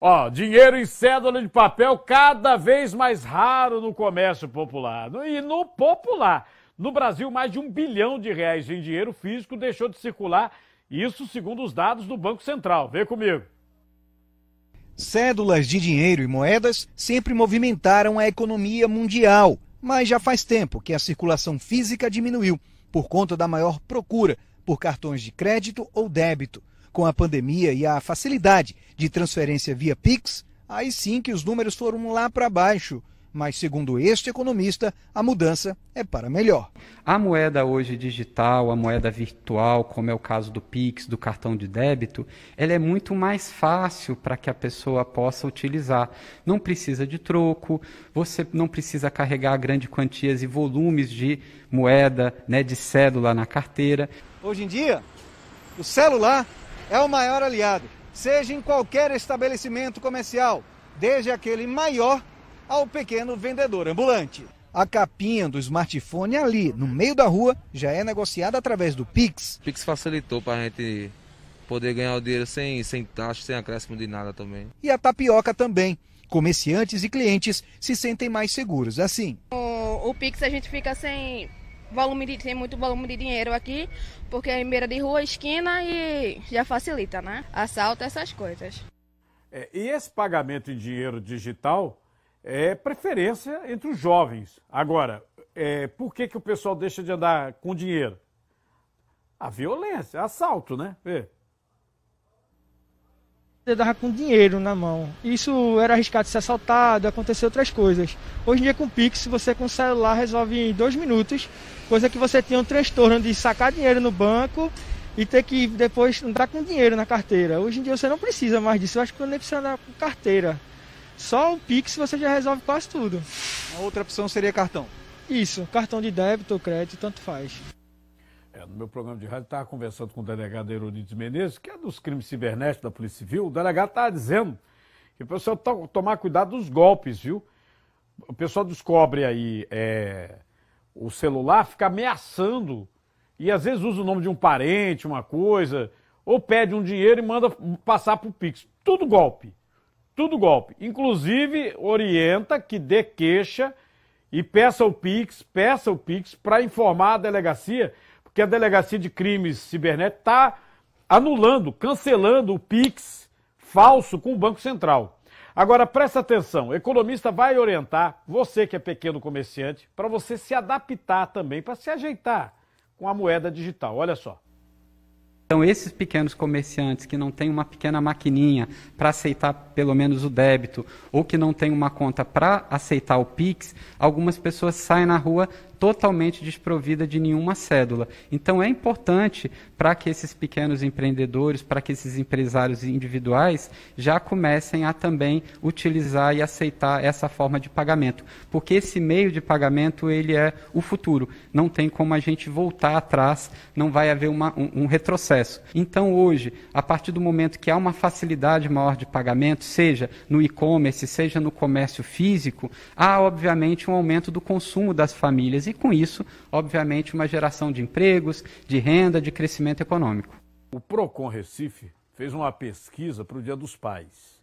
Ó, dinheiro em cédula de papel cada vez mais raro no comércio popular. E no popular. No Brasil, mais de um bilhão de reais em dinheiro físico deixou de circular, isso segundo os dados do Banco Central. Vê comigo. Cédulas de dinheiro e moedas sempre movimentaram a economia mundial, mas já faz tempo que a circulação física diminuiu por conta da maior procura por cartões de crédito ou débito. Com a pandemia e a facilidade de transferência via Pix, aí sim que os números foram lá para baixo. Mas, segundo este economista, a mudança é para melhor. A moeda hoje digital, a moeda virtual, como é o caso do Pix, do cartão de débito, ela é muito mais fácil para que a pessoa possa utilizar. Não precisa de troco, você não precisa carregar grandes quantias e volumes de moeda, né, de cédula na carteira. Hoje em dia, o celular é o maior aliado, seja em qualquer estabelecimento comercial, desde aquele maior ao pequeno vendedor ambulante. A capinha do smartphone ali, no meio da rua, já é negociada através do Pix. O Pix facilitou para a gente poder ganhar o dinheiro sem, sem taxa, sem acréscimo de nada também. E a tapioca também. Comerciantes e clientes se sentem mais seguros assim. O, o Pix a gente fica sem volume de, tem muito volume de dinheiro aqui, porque é em beira de rua, esquina e já facilita, né? Assalto, essas coisas. É, e esse pagamento em dinheiro digital é preferência entre os jovens. Agora, é, por que, que o pessoal deixa de andar com dinheiro? A violência, assalto, né? É você dava com dinheiro na mão. Isso era arriscado de ser assaltado, acontecer outras coisas. Hoje em dia com o Pix, você com o celular resolve em dois minutos, coisa que você tinha um transtorno de sacar dinheiro no banco e ter que depois andar com dinheiro na carteira. Hoje em dia você não precisa mais disso, eu acho que nem precisa andar com carteira. Só o Pix você já resolve quase tudo. A outra opção seria cartão. Isso, cartão de débito ou crédito, tanto faz. É, no meu programa de rádio, estava conversando com o delegado Herodides Menezes, que é dos crimes cibernéticos da Polícia Civil. O delegado estava dizendo que o pessoal to tomar cuidado dos golpes, viu? O pessoal descobre aí é, o celular, fica ameaçando. E às vezes usa o nome de um parente, uma coisa, ou pede um dinheiro e manda passar para o Pix. Tudo golpe. Tudo golpe. Inclusive, orienta que dê queixa e peça o Pix, peça o Pix para informar a delegacia que a Delegacia de Crimes Cibernéticos está anulando, cancelando o PIX falso com o Banco Central. Agora, presta atenção, o economista vai orientar você que é pequeno comerciante para você se adaptar também, para se ajeitar com a moeda digital. Olha só. Então, esses pequenos comerciantes que não têm uma pequena maquininha para aceitar pelo menos o débito, ou que não têm uma conta para aceitar o Pix, algumas pessoas saem na rua totalmente desprovida de nenhuma cédula. Então, é importante para que esses pequenos empreendedores, para que esses empresários individuais já comecem a também utilizar e aceitar essa forma de pagamento, porque esse meio de pagamento ele é o futuro. Não tem como a gente voltar atrás, não vai haver uma, um, um retrocesso. Então, hoje, a partir do momento que há uma facilidade maior de pagamento, seja no e-commerce, seja no comércio físico, há obviamente um aumento do consumo das famílias e, com isso, obviamente, uma geração de empregos, de renda, de crescimento econômico. O Procon Recife fez uma pesquisa para o Dia dos Pais.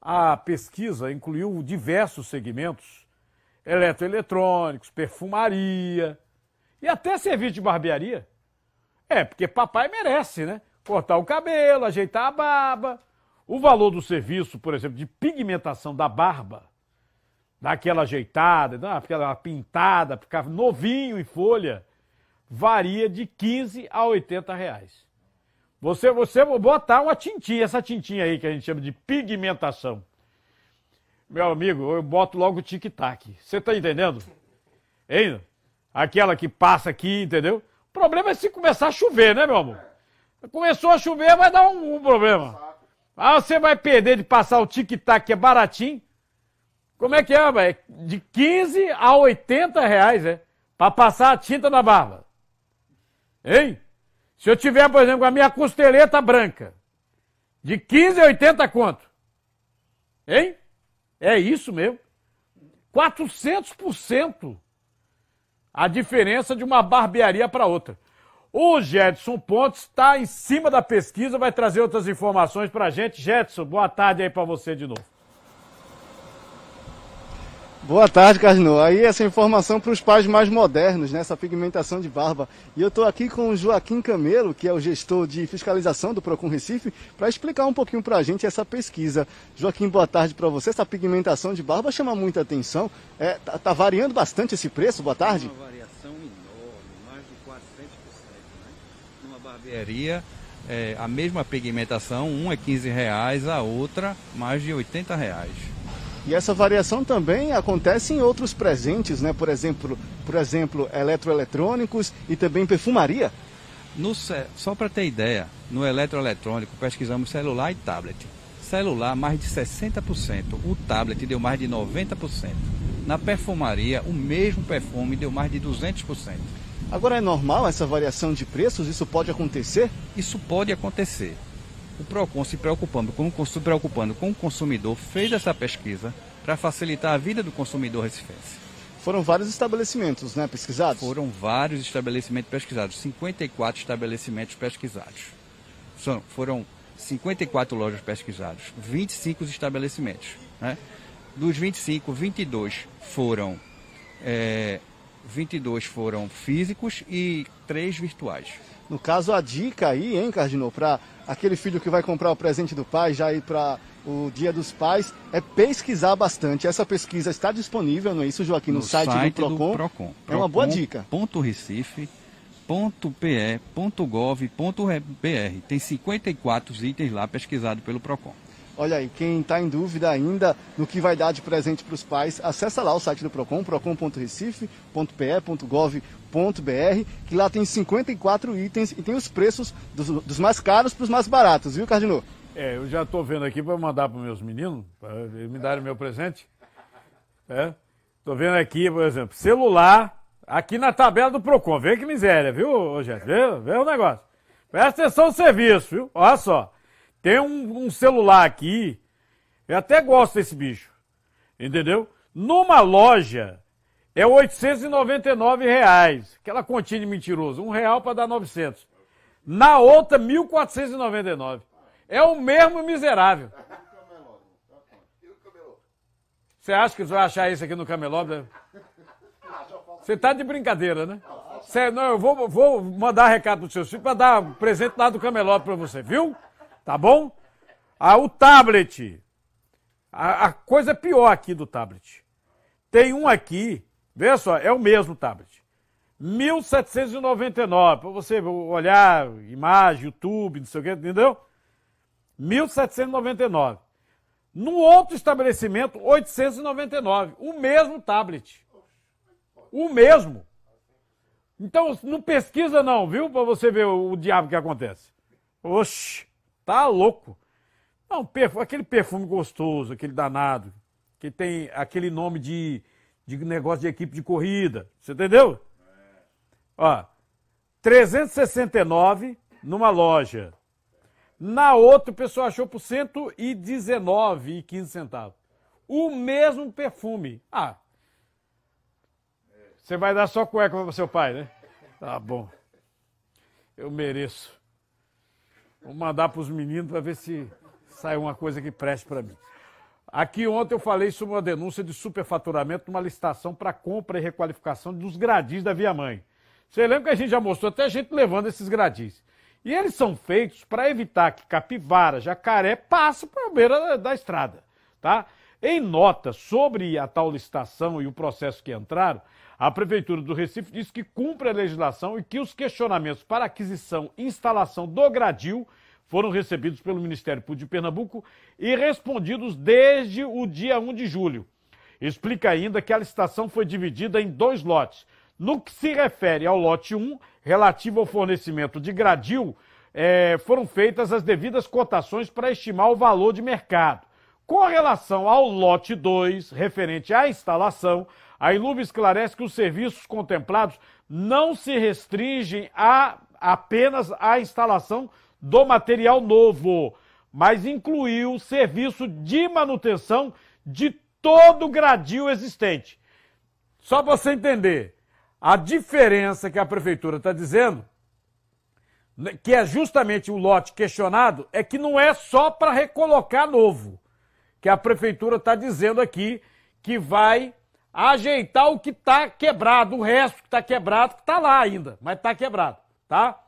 A pesquisa incluiu diversos segmentos: eletroeletrônicos, perfumaria e até serviço de barbearia. É, porque papai merece, né? Cortar o cabelo, ajeitar a barba. O valor do serviço, por exemplo, de pigmentação da barba dá aquela ajeitada, dá aquela pintada, ficar novinho em folha, varia de 15 a 80 reais. Você, você botar uma tintinha, essa tintinha aí que a gente chama de pigmentação. Meu amigo, eu boto logo o tic-tac. Você tá entendendo? Hein? Aquela que passa aqui, entendeu? O problema é se começar a chover, né, meu amor? Começou a chover, vai dar um, um problema. Ah, você vai perder de passar o tic-tac que é baratinho como é que é, velho? De 15 a 80 reais, é? Pra passar a tinta na barba. Hein? Se eu tiver, por exemplo, a minha costeleta branca, de 15 a 80 quanto? Hein? É isso mesmo. 400% a diferença de uma barbearia para outra. O Jetson Pontes está em cima da pesquisa, vai trazer outras informações para a gente. Jetson, boa tarde aí para você de novo. Boa tarde, Cardinal. Aí essa informação para os pais mais modernos, né? essa pigmentação de barba. E eu estou aqui com o Joaquim Camelo, que é o gestor de fiscalização do Procon Recife, para explicar um pouquinho para a gente essa pesquisa. Joaquim, boa tarde para você. Essa pigmentação de barba chama muita atenção. É, tá, tá variando bastante esse preço? Boa tarde. Uma variação enorme, mais de 400%. Né? Numa barbearia, é, a mesma pigmentação, uma é 15 reais, a outra mais de 80 reais. E essa variação também acontece em outros presentes, né? por, exemplo, por exemplo, eletroeletrônicos e também perfumaria. No, só para ter ideia, no eletroeletrônico pesquisamos celular e tablet. Celular, mais de 60%. O tablet deu mais de 90%. Na perfumaria, o mesmo perfume deu mais de 200%. Agora, é normal essa variação de preços? Isso pode acontecer? Isso pode acontecer o PROCON se preocupando com o, se preocupando com o consumidor fez essa pesquisa para facilitar a vida do consumidor recifense. Foram vários estabelecimentos né, pesquisados? Foram vários estabelecimentos pesquisados, 54 estabelecimentos pesquisados. São, foram 54 lojas pesquisadas, 25 estabelecimentos. Né? Dos 25, 22 foram, é, eh, 22 foram físicos e 3 virtuais. No caso, a dica aí, hein, Cardinal, para aquele filho que vai comprar o presente do pai, já ir para o Dia dos Pais, é pesquisar bastante. Essa pesquisa está disponível, não é isso, Joaquim, no, no site, site, do, Procon. do Procon. É uma boa dica. Ponto Recife Tem 54 itens lá pesquisado pelo Procon. Olha aí, quem está em dúvida ainda no que vai dar de presente para os pais, acessa lá o site do PROCON, procon.recife.pe.gov.br, que lá tem 54 itens e tem os preços dos, dos mais caros para os mais baratos, viu, Cardinô? É, eu já estou vendo aqui para mandar para meus meninos, para eles me darem meu presente. Estou é. vendo aqui, por exemplo, celular, aqui na tabela do PROCON. Vê que miséria, viu, gente? Vê, vê o negócio. Presta atenção no serviço, viu? Olha só. Tem um, um celular aqui. Eu até gosto desse bicho. Entendeu? Numa loja é 899 reais. Aquela continha de mentiroso. Um real para dar 900. Na outra, 1.499. É o mesmo miserável. Você acha que você vai achar isso aqui no camelódromo? Você tá de brincadeira, né? Cê, não, eu vou, vou mandar recado pro seu filho para dar um presente lá do camelódromo para você, viu? tá bom? Ah, o tablet. A, a coisa pior aqui do tablet. Tem um aqui, vê só, é o mesmo tablet. 1799, para você olhar imagem, YouTube, não sei o que, entendeu? 1799. No outro estabelecimento, 899. O mesmo tablet. O mesmo. Então, não pesquisa não, viu? Para você ver o, o diabo que acontece. Oxi. Tá louco. Não, é aquele perfume gostoso, aquele danado, que tem aquele nome de, de negócio de equipe de corrida. Você entendeu? Ó, 369 numa loja. Na outra, o pessoal achou por 119 e 15 centavos. O mesmo perfume. Ah, você vai dar só cueca para o seu pai, né? Tá bom. Eu mereço. Vou mandar para os meninos para ver se sai uma coisa que preste para mim. Aqui ontem eu falei sobre uma denúncia de superfaturamento numa licitação para compra e requalificação dos gradis da Via Mãe. Você lembra que a gente já mostrou até gente levando esses gradis. E eles são feitos para evitar que capivara, jacaré passe para a beira da, da estrada, tá? Em nota sobre a tal licitação e o processo que entraram, a Prefeitura do Recife diz que cumpre a legislação e que os questionamentos para aquisição e instalação do gradil foram recebidos pelo Ministério Público de Pernambuco e respondidos desde o dia 1 de julho. Explica ainda que a licitação foi dividida em dois lotes. No que se refere ao lote 1, relativo ao fornecimento de gradil, eh, foram feitas as devidas cotações para estimar o valor de mercado. Com relação ao lote 2, referente à instalação, a Iluba esclarece que os serviços contemplados não se restringem a apenas à instalação do material novo, mas incluiu o serviço de manutenção de todo o gradil existente. Só para você entender a diferença que a prefeitura está dizendo, né, que é justamente o lote questionado, é que não é só para recolocar novo que a prefeitura está dizendo aqui que vai ajeitar o que está quebrado, o resto que está quebrado, que está lá ainda, mas está quebrado, tá?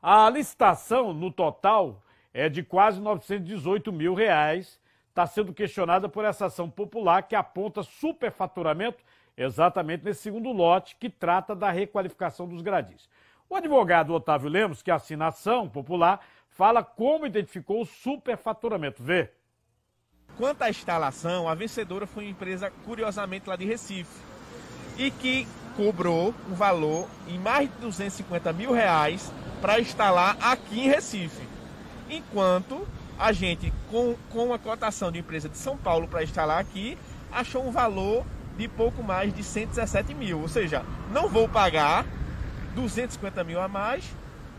A licitação, no total, é de quase 918 mil reais, está sendo questionada por essa ação popular que aponta superfaturamento exatamente nesse segundo lote que trata da requalificação dos gradis. O advogado Otávio Lemos, que assina a ação popular, fala como identificou o superfaturamento. Vê. Quanto à instalação, a vencedora foi uma empresa, curiosamente, lá de Recife, e que cobrou um valor em mais de 250 mil reais para instalar aqui em Recife. Enquanto a gente, com, com a cotação de empresa de São Paulo para instalar aqui, achou um valor de pouco mais de 117 mil. Ou seja, não vou pagar 250 mil a mais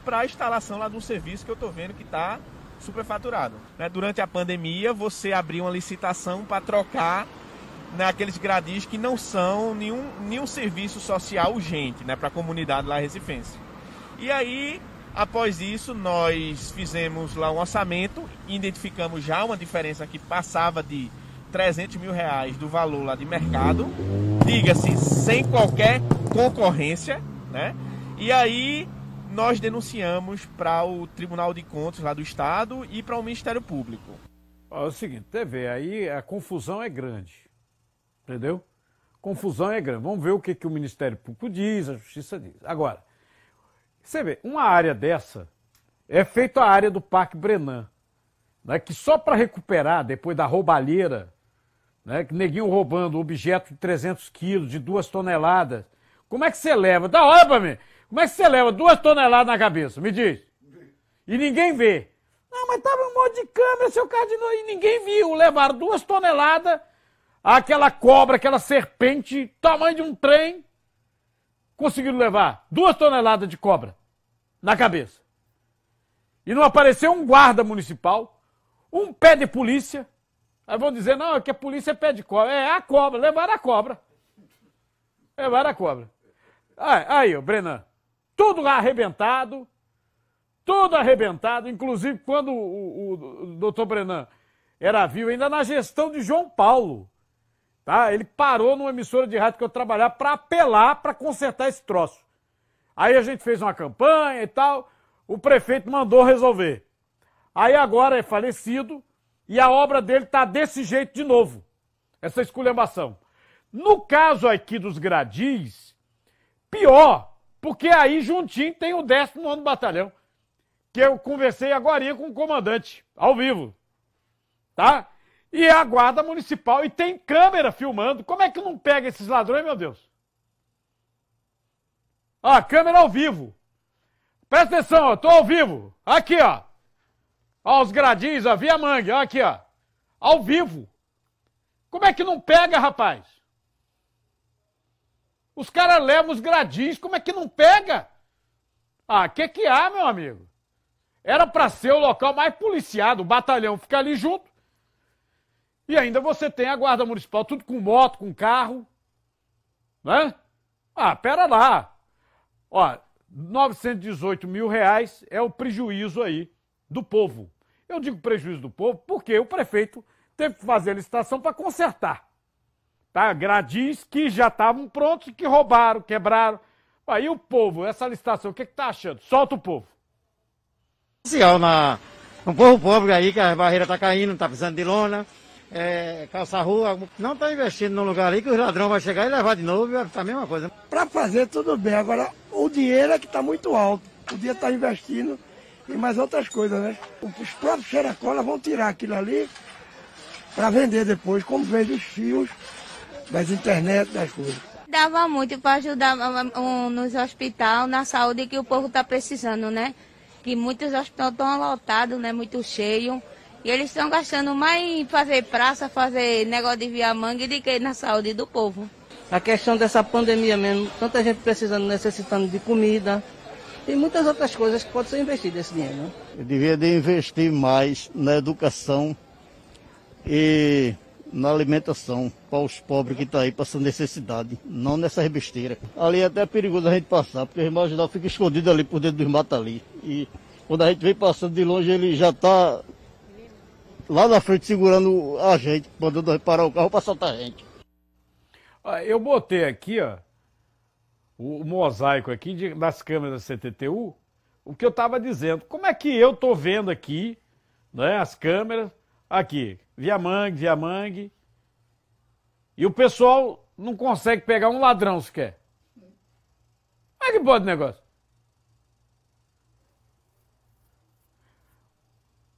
para a instalação lá de um serviço que eu estou vendo que está superfaturado. Né? Durante a pandemia, você abriu uma licitação para trocar naqueles né, gradis que não são nenhum, nenhum serviço social urgente né, para a comunidade lá recifense. E aí, após isso, nós fizemos lá um orçamento, identificamos já uma diferença que passava de 300 mil reais do valor lá de mercado, diga-se, sem qualquer concorrência, né? E aí nós denunciamos para o Tribunal de Contas lá do Estado e para o Ministério Público. É o seguinte, TV, aí a confusão é grande. Entendeu? Confusão é grande. Vamos ver o que, que o Ministério Público diz, a Justiça diz. Agora, você vê, uma área dessa é feita a área do Parque Brenan, né, que só para recuperar depois da roubalheira, né, que neguinho roubando objeto de 300 quilos, de duas toneladas, como é que você leva? Da hora para mim! Como é que você leva duas toneladas na cabeça? Me diz. E ninguém vê. Não, mas tava um monte de câmera, seu cardinal, e ninguém viu. Levaram duas toneladas, aquela cobra, aquela serpente, tamanho de um trem. Conseguiram levar duas toneladas de cobra na cabeça. E não apareceu um guarda municipal, um pé de polícia. Aí vão dizer, não, é que a polícia é pé de cobra. É a cobra, levaram a cobra. Levaram a cobra. Aí, aí ó, Brenan tudo arrebentado, tudo arrebentado, inclusive quando o, o, o doutor Brenan era vivo, ainda na gestão de João Paulo, tá? Ele parou numa emissora de rádio que eu trabalhava para apelar para consertar esse troço. Aí a gente fez uma campanha e tal, o prefeito mandou resolver. Aí agora é falecido e a obra dele tá desse jeito de novo. Essa esculhambação. No caso aqui dos gradis, pior, porque aí juntinho tem o 19 Batalhão, que eu conversei agora com o comandante, ao vivo. Tá? E é a guarda municipal, e tem câmera filmando. Como é que não pega esses ladrões, meu Deus? Ó, câmera ao vivo. Presta atenção, ó, tô ao vivo. Aqui, ó. Ó, os gradins, ó, via mangue, ó, aqui, ó. Ao vivo. Como é que não pega, rapaz? Os caras levam os gradins, como é que não pega? Ah, que que há, meu amigo? Era para ser o local mais policiado, o batalhão fica ali junto. E ainda você tem a guarda municipal, tudo com moto, com carro. Né? Ah, pera lá. Ó, 918 mil reais é o prejuízo aí do povo. Eu digo prejuízo do povo porque o prefeito teve que fazer a licitação para consertar tá? gradis que já estavam prontos e que roubaram, quebraram. Aí o povo, essa licitação, o que está achando? Solta o povo. Na, um povo pobre aí, que a barreira está caindo, está precisando de lona, é, calça rua, não está investindo num lugar ali que o ladrão vai chegar e levar de novo e é vai a mesma coisa. Para fazer tudo bem, agora o dinheiro é que está muito alto, o dinheiro está investindo e mais outras coisas, né? Os próprios xeracolas vão tirar aquilo ali para vender depois, como vende os fios das internet, das coisas. Dava muito para ajudar ah, ah, um, nos hospitais, na saúde que o povo está precisando, né? Que muitos hospitais estão lotados, né? Muito cheios E eles estão gastando mais em fazer praça, fazer negócio de via mangue do que na saúde do povo. A questão dessa pandemia mesmo, tanta gente precisando, necessitando de comida, e muitas outras coisas que podem ser investidas esse dinheiro. Né? Eu devia de investir mais na educação e na alimentação para os pobres que estão tá aí passando necessidade, não nessas besteiras. Ali é até perigoso a gente passar, porque o marginal fica escondido ali por dentro dos matos ali. E quando a gente vem passando de longe, ele já está lá na frente segurando a gente, mandando parar o carro para soltar a gente. eu botei aqui, ó, o, o mosaico aqui de, das câmeras da CTTU, o que eu estava dizendo. Como é que eu estou vendo aqui, né, as câmeras, aqui, via mangue via mangue E o pessoal não consegue pegar um ladrão sequer. Como é que pode o negócio?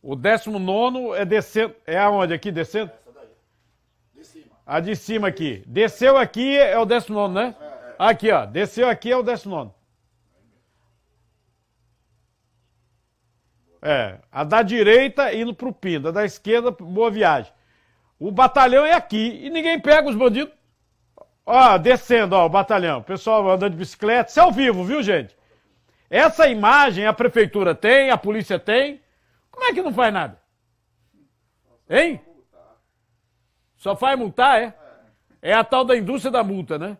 O 19 é descendo. É aonde aqui, descendo? Essa daí. De cima. A de cima aqui. Desceu aqui é o 19, né? É, é. Aqui, ó. Desceu aqui é o 19. É, a da direita indo pro Pinda, da esquerda, boa viagem. O batalhão é aqui e ninguém pega os bandidos. Ó, descendo, ó, o batalhão. O pessoal andando de bicicleta. Isso é ao vivo, viu, gente? Essa imagem a prefeitura tem, a polícia tem. Como é que não faz nada? Hein? Só faz multar, é? É a tal da indústria da multa, né?